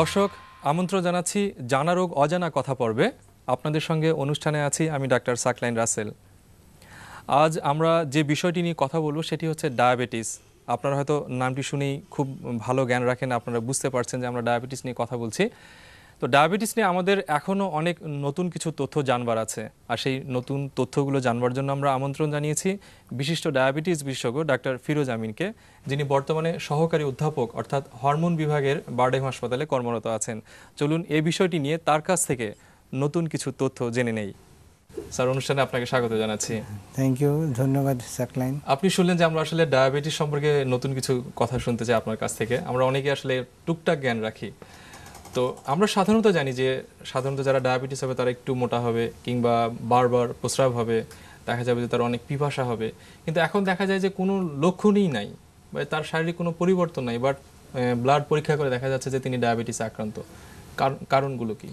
দর্শক আমন্ত্রণ জানাচ্ছি জানা রোগ অজানা কথা পর্বে আপনাদের সঙ্গে অনুষ্ঠানে আছি আমি ডাক্তার সাকলাইন রাসেল আজ আমরা যে বিষয়টি নিয়ে কথা বলবো সেটি হচ্ছে ডায়াবেটিস আপনারা হয়তো নামটি শুনেই খুব ভালো জ্ঞান রাখেন আপনারা বুঝতে পারছেন যে আমরা ডায়াবেটিস নিয়ে কথা বলছি তো ডায়াবেটিস নিয়ে আমাদের এখনও অনেক নতুন কিছু তথ্য জানবার আছে আর সেই নতুন তথ্যগুলো জানবার জন্য আমরা আমন্ত্রণ জানিয়েছি বিশিষ্ট ডায়াবেটিস বিশেষজ্ঞ ডাক্তার ফিরোজ আমিনকে যিনি বর্তমানে সহকারী অধ্যাপক অর্থাৎ হরমোন বিভাগের বার্ডেম হাসপাতালে কর্মরত আছেন চলুন এ বিষয়টি নিয়ে তার কাছ থেকে নতুন কিছু তথ্য জেনে নেই স্যার অনুষ্ঠানে আপনাকে স্বাগত জানাচ্ছি থ্যাংক ইউ ধন্যবাদ স্যাকলাইন আপনি শুনলেন যে আমরা আসলে ডায়াবেটিস সম্পর্কে নতুন কিছু কথা শুনতে চাই আপনার কাছ থেকে আমরা অনেকে আসলে টুকটাক জ্ঞান রাখি তো আমরা সাধারণত জানি যে সাধারণত যারা ডায়াবেটিস হবে তারা একটু মোটা হবে কিংবা বারবার প্রস্রাব হবে দেখা যাবে যে তার অনেক পিপাসা হবে কিন্তু এখন দেখা যায় যে কোনো লক্ষণই নাই বা তার শারীরিক কোনো পরিবর্তন নাই বাট ব্লাড পরীক্ষা করে দেখা যাচ্ছে যে তিনি ডায়াবেটিস আক্রান্ত কারণগুলো কি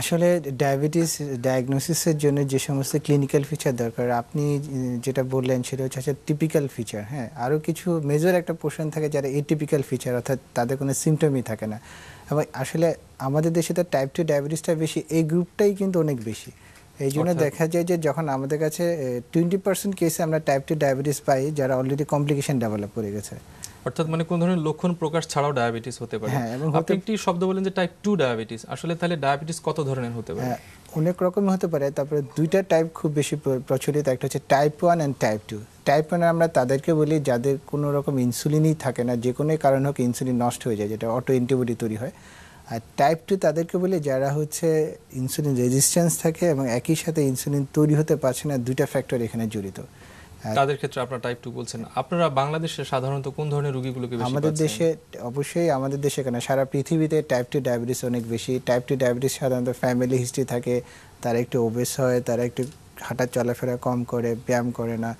আসলে ডায়াবেটিস ডায়াগনোসিসের জন্য যে সমস্ত ক্লিনিক্যাল ফিচার দরকার আপনি যেটা বললেন সেটা হচ্ছে আচ্ছা টিপিক্যাল ফিচার হ্যাঁ আরও কিছু মেজর একটা পোর্শন থাকে যারা এটিপিক্যাল ফিচার অর্থাৎ তাদের কোনো সিমটমই থাকে না এবং আসলে আমাদের দেশে তো টাইপ টু ডায়াবেটিসটা বেশি এই গ্রুপটাই কিন্তু অনেক বেশি এই জন্য দেখা যায় যে যখন আমাদের কাছে টোয়েন্টি পার্সেন্ট কেসে আমরা টাইপ টু ডায়াবেটিস পাই যারা অলরেডি কমপ্লিকেশন ডেভেলপ করে গেছে অর্থাৎ মানে কোন ধরনের লক্ষণ প্রকাশ ছাড়াও ডায়াবেটিস হতে পারে হ্যাঁ, এবং আপনি একটি শব্দ বলেন যে টাইপ টু ডায়াবেটিস আসলে তাহলে ডায়াবেটিস কত ধরনের হতে পারে হ্যাঁ, অনেক রকম হতে পারে তারপরে দুইটা টাইপ খুব বেশি প্রচলিত একটা হচ্ছে type one and type two type one আমরা তাদেরকে বলি যাদের কোনো রকম ইনসুলিনই থাকে না যে কোনো কারণ হোক ইনসুলিন নষ্ট হয়ে যায় যেটা অটো অ্যান্টিবডি তৈরি হয় আর টাইপ টু তাদেরকে বলি যারা হচ্ছে ইনসুলিন রেজিস্ট্যান্স থাকে এবং একই সাথে ইনসুলিন তৈরি হতে পারছে না দুইটা ফ্যাক্টর এখানে জড়িত তাদের ক্ষেত্রে আপনারা টাইপ টু বলছেন আপনারা বাংলাদেশে সাধারণত কোন ধরনের রোগীগুলোকে বেশি আমাদের দেশে অবশ্যই আমাদের দেশে কেন সারা পৃথিবীতে টাইপ টু ডায়াবেটিস অনেক বেশি টাইপ টু ডায়াবেটিস সাধারণত ফ্যামিলি হিস্ট্রি থাকে তারা একটু ওবেস হয় তারা একটু হাঁটা চলাফেরা কম করে ব্যায়াম করে না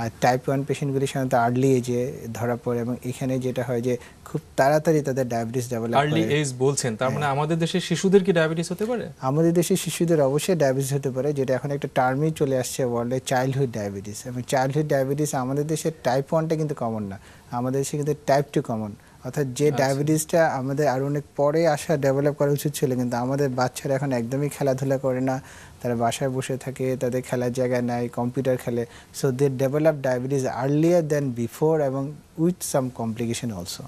আর টাইপ ওয়ান পেশেন্টগুলি সাধারণত আর্লি এজে ধরা পড়ে এবং এখানে যেটা হয় যে খুব তাড়াতাড়ি তাদের ডায়াবেটিস ডেভেলপ আর্লি এজ বলছেন তার মানে হ্যাঁ। আমাদের দেশে শিশুদের কি ডায়াবেটিস হতে পারে আমাদের দেশে শিশুদের অবশ্যই ডায়াবেটিস হতে পারে যেটা এখন একটা টার্মই চলে আসছে ওয়ার্ল্ডে চাইল্ডহুড ডায়াবেটিস এবং চাইল্ডহুড ডায়াবেটিস আমাদের দেশে টাইপ ওয়ানটা কিন্তু কমন না আমাদের দেশে কিন্তু টাইপ টু কমন অর্থাৎ যে আচ্ছা। ডায়াবেটিসটা আমাদের আর অনেক পরে আসা ডেভেলপ করা উচিত ছিল কিন্তু আমাদের বাচ্চারা এখন একদমই খেলাধুলা করে না তারা বাসায় বসে থাকে তাদের খেলার জায়গা নেয় কম্পিউটার খেলে so they develop diabetes earlier than before এবং উইথ সাম কমপ্লিকেশন অলসো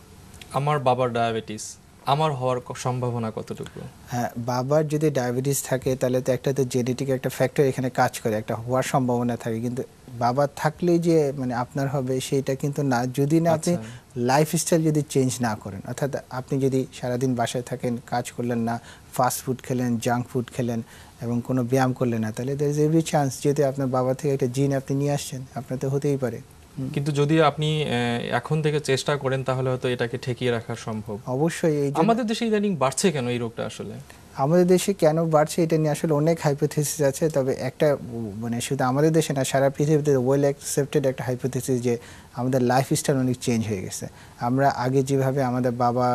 আমার বাবার ডায়াবেটিস আমার হওয়ার সম্ভাবনা কতটুকু হ্যাঁ বাবার যদি ডায়াবেটিস থাকে তাহলে তো একটা তো জেনেটিক একটা ফ্যাক্টর এখানে কাজ করে একটা হওয়ার সম্ভাবনা থাকে কিন্তু বাবা থাকলেই যে মানে আপনার হবে সেটা কিন্তু না যদি না আপনি লাইফস্টাইল আচ্ছা। যদি চেঞ্জ না করেন অর্থাৎ আপনি যদি সারাদিন বাসায় থাকেন কাজ করলেন না ফাস্ট ফুড খেলেন জাঙ্ক ফুড খেলেন এবং কোনো ব্যায়াম করলেন না তাহলে দের ইজ এভরি চান্স যেহেতু আপনার বাবা থেকে একটা জিন আপনি নিয়ে আসছেন আপনার তো হতেই পারে কিন্তু যদি আপনি এখন থেকে চেষ্টা করেন তাহলে হয়তো এটাকে ঠেকিয়ে রাখা সম্ভব অবশ্যই আমাদের দেশে ইদানিং বাড়ছে কেন এই রোগটা আসলে আমাদের দেশে কেন বাড়ছে এটা নিয়ে আসলে অনেক হাইপোথিসিস আছে তবে একটা মানে শুধু আমাদের দেশে না সারা পৃথিবীতে ওয়েল অ্যাকসেপ্টেড একটা হাইপোথিসিস যে আমাদের লাইফ স্টাইল অনেক চেঞ্জ হয়ে গেছে আমরা আগে যেভাবে আমাদের বাবা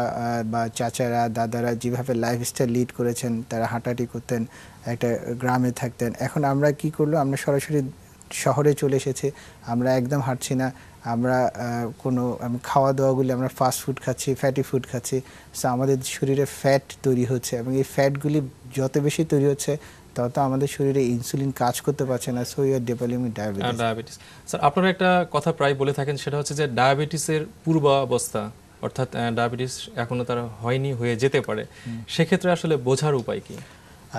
বা চাচারা দাদারা যেভাবে লাইফস্টাইল লিড করেছেন তারা হাঁটাহাঁটি করতেন একটা গ্রামে থাকতেন এখন আমরা কি করলো আমরা সরাসরি শহরে চলে এসেছে আমরা একদম হাঁটছি না আমরা কোনো খাওয়া দাওয়াগুলি আমরা ফাস্ট ফুড খাচ্ছি ফ্যাটি ফুড খাচ্ছি সো আমাদের শরীরে ফ্যাট তৈরি হচ্ছে এবং এই ফ্যাটগুলি যত বেশি তৈরি হচ্ছে তত আমাদের শরীরে ইনসুলিন কাজ করতে পারছে না so your developing diabetes diabetes sir আপনারা একটা কথা প্রায় বলে থাকেন সেটা হচ্ছে যে ডায়াবেটিসের পূর্বাবস্থা অর্থাৎ ডায়াবেটিস এখনো তার হয়নি হয়ে যেতে পারে সেক্ষেত্রে আসলে বোঝার উপায় কী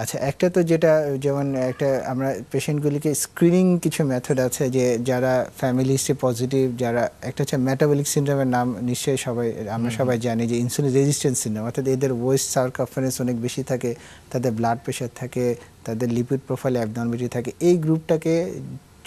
আচ্ছা একটা তো যেটা যেমন একটা আমরা পেশেন্টগুলিকে স্ক্রিনিং কিছু মেথড আছে যে যারা ফ্যামিলি হিস্ট্রি পজিটিভ যারা একটা হচ্ছে মেটাবলিক সিনড্রোমের নাম নিশ্চয়ই সবাই আমরা সবাই জানি যে ইনসুলিন রেজিস্ট্যান্স সিনড্রোম অর্থাৎ এদের ওয়েস্ট সার্কাফারেন্স অনেক বেশি থাকে তাদের ব্লাড প্রেশার থাকে তাদের লিপিড প্রোফাইল অ্যাবনর্মিটি থাকে এই গ্রুপটাকে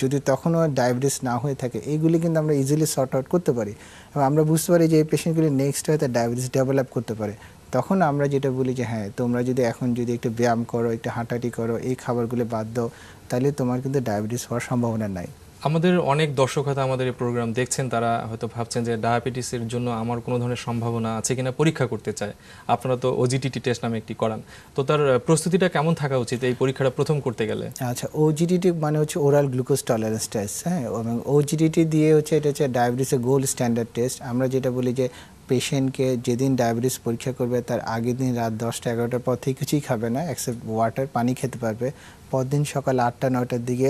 যদি তখনও ডায়াবেটিস না হয়ে থাকে এইগুলি কিন্তু আমরা ইজিলি সর্ট আউট করতে পারি এবং আমরা বুঝতে পারি যে এই পেশেন্টগুলি নেক্সট হয়তো ডায়াবেটিস ডেভেলপ করতে পারে তখন আমরা যেটা বলি যে হ্যাঁ তোমরা যদি এখন যদি একটু ব্যায়াম করো একটু হাঁটাহাঁটি করো এই খাবারগুলো বাদ দাও তাহলে তোমার কিন্তু ডায়াবেটিস হওয়ার সম্ভাবনা নাই আমাদের অনেক দর্শক হয়তো আমাদের এই প্রোগ্রাম দেখছেন তারা হয়তো ভাবছেন যে ডায়াবেটিসের জন্য আমার কোনো ধরনের সম্ভাবনা আছে কিনা পরীক্ষা করতে চায় আপনারা তো ওজিটিটি টেস্ট নামে একটি করান তো তার প্রস্তুতিটা কেমন থাকা উচিত এই পরীক্ষাটা প্রথম করতে গেলে আচ্ছা ওজিটিটি মানে হচ্ছে ওরাল গ্লুকোজ টলারেন্স টেস্ট হ্যাঁ এবং ওজিটিটি দিয়ে হচ্ছে এটা হচ্ছে ডায়াবেটিসের গোল্ড স্ট্যান্ডার্ড টেস্ট আমরা যেটা বলি যে পেশেন্টকে যেদিন ডায়াবেটিস পরীক্ষা করবে তার আগের দিন রাত দশটা এগারোটার পর থেকে কিছুই খাবে না অ্যাকসেপ্ট ওয়াটার পানি খেতে পারবে পরদিন সকাল আটটা নয়টার দিকে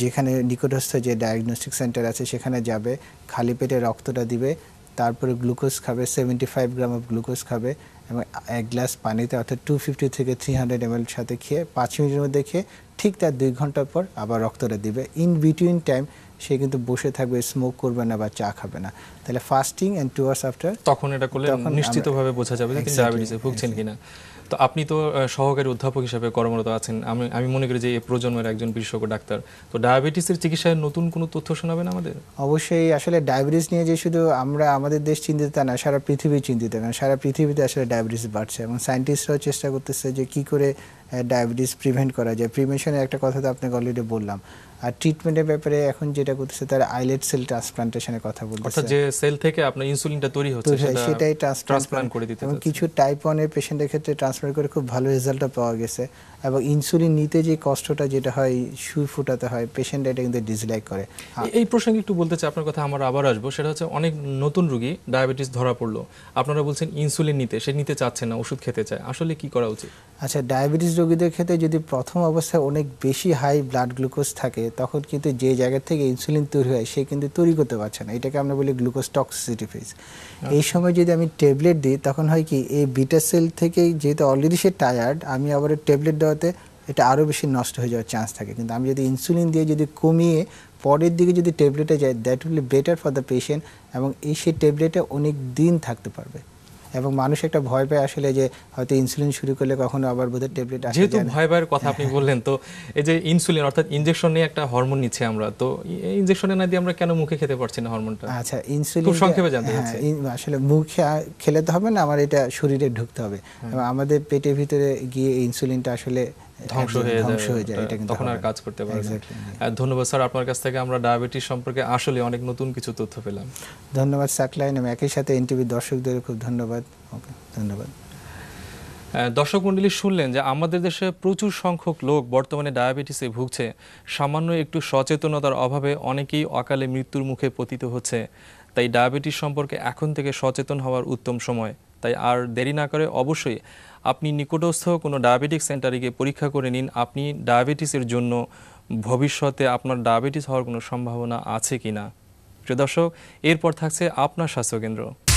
যেখানে নিকটস্থ যে ডায়াগনস্টিক সেন্টার আছে সেখানে যাবে খালি পেটে রক্তটা দিবে তারপরে গ্লুকোজ খাবে seventy five gram of glucose খাবে এবং এক গ্লাস পানিতে অর্থাৎ টু ফিফটি থেকে থ্রি হান্ড্রেড এম সাথে খেয়ে পাঁচ মিনিটের মধ্যে খেয়ে ঠিক তার দুই ঘন্টা পর আবার রক্তটা দিবে ইন বিটুইন টাইম সে কিন্তু বসে থাকবে স্মোক করবে না বা চা খাবে না তাহলে fasting and two hours after তখন এটা করলে নিশ্চিতভাবে বোঝা যাবে ভুগছেন কিনা তো আপনি তো সহকারী অধ্যাপক হিসেবে কর্মরত আছেন আমি আমি মনে করি যে এই প্রজন্মের একজন বিশেষজ্ঞ ডাক্তার তো ডায়াবেটিসের চিকিৎসায় নতুন কোনো তথ্য শোনাবেন আমাদের অবশ্যই আসলে ডায়াবেটিস নিয়ে যে শুধু আমরা আমাদের দেশ চিন্তিত না সারা পৃথিবী চিন্তিত না সারা পৃথিবীতে আসলে ডায়াবেটিস বাড়ছে এবং সায়েন্টিস্টরাও চেষ্টা করতেছে যে কি করে ডায়াবেটিস প্রিভেন্ট করা যায় প্রিভেনশনের একটা কথা তো আপনাকে অলরেডি বললাম আর ট্রিটমেন্টের ব্যাপারে এখন যেটা করতেছে তার আইলেট সেল ট্রান্সপ্লান্টেশনের কথা বলতে অর্থাৎ যে সেল থেকে আপনার ইনসুলিনটা তৈরি হচ্ছে সেটাই ট্রান্সপ্লান্ট করে দিতে এবং কিছু টাইপ 1 এর পেশেন্টের ক্ষেত্রে ট্রান্সপ্লান্ট করে খুব ভালো রেজাল্টটা পাওয়া গেছে এবং ইনসুলিন নিতে যে কষ্টটা যেটা হয় সুই ফুটাতে হয় পেশেন্ট এটা কিন্তু ডিসলাইক করে হ্যাঁ। এই প্রসঙ্গে একটু বলতে চাই আপনার কথা আমার আবার আসবো সেটা হচ্ছে অনেক নতুন রোগী ডায়াবেটিস ধরা পড়লো আপনারা বলছেন ইনসুলিন নিতে সে নিতে চাচ্ছে না ওষুধ খেতে চায় আসলে কি করা উচিত আচ্ছা ডায়াবেটিস রোগীদের ক্ষেত্রে যদি প্রথম অবস্থায় অনেক বেশি হাই ব্লাড গ্লুকোজ থাকে তখন কিন্তু যে জায়গা থেকে ইনসুলিন তৈরি হয় সে কিন্তু তৈরি করতে পারছে না এটাকে আমরা বলি গ্লুকোজ টক্সিসিটি ফেজ এই সময় যদি আমি ট্যাবলেট দিই তখন হয় কি এই বিটা সেল থেকে যেহেতু অলরেডি সে টায়ার্ড আমি আবার ট্যাবলেট দেওয়াতে এটা আরও বেশি নষ্ট হয়ে যাওয়ার চান্স থাকে কিন্তু আমি যদি ইনসুলিন দিয়ে যদি কমিয়ে পরের দিকে যদি ট্যাবলেটে যায় that will better for the patient এবং এই সেই ট্যাবলেটে অনেক দিন থাকতে পারবে এবং মানুষ একটা ভয় পায় আসলে যে হয়তো ইনসুলিন শুরু করলে কখনো আবার বোধহয় ট্যাবলেট আসে যেহেতু ভয় পাওয়ার কথা আপনি বললেন তো এই যে ইনসুলিন অর্থাৎ ইনজেকশন নিয়ে একটা হরমোন নিচ্ছে আমরা তো ইনজেকশনে না দিয়ে আমরা কেন মুখে খেতে পারছি না হরমোনটা আচ্ছা ইনসুলিন খুব সংক্ষেপে জানতে হ্যাঁ, চাচ্ছি আসলে মুখে খেলে তো হবে না আমার এটা শরীরে ঢুকতে হবে হ্যাঁ। আমাদের পেটের ভিতরে গিয়ে ইনসুলিনটা আসলে ধ্বংস হয়ে যায় তখন আর কাজ করতে পারে ধন্যবাদ স্যার আপনার কাছ থেকে আমরা ডায়াবেটিস সম্পর্কে আসলে অনেক নতুন কিছু তথ্য পেলাম ধন্যবাদ সাকলাইন আমি একই সাথে এনটিভি দর্শকদের খুব ধন্যবাদ ধন্যবাদ দর্শক মন্ডলী শুনলেন যে আমাদের দেশে প্রচুর সংখ্যক লোক বর্তমানে ডায়াবেটিসে ভুগছে সামান্য একটু সচেতনতার অভাবে অনেকেই অকালে মৃত্যুর মুখে পতিত হচ্ছে তাই ডায়াবেটিস সম্পর্কে এখন থেকে সচেতন হওয়ার উত্তম সময় তাই আর দেরি না করে অবশ্যই আপনি নিকটস্থ কোনো ডায়াবেটিক সেন্টারে গিয়ে পরীক্ষা করে নিন আপনি ডায়াবেটিসের জন্য ভবিষ্যতে আপনার ডায়াবেটিস হওয়ার কোনো সম্ভাবনা আছে কি না প্রিয় দর্শক এরপর থাকছে আপনার স্বাস্থ্যকেন্দ্র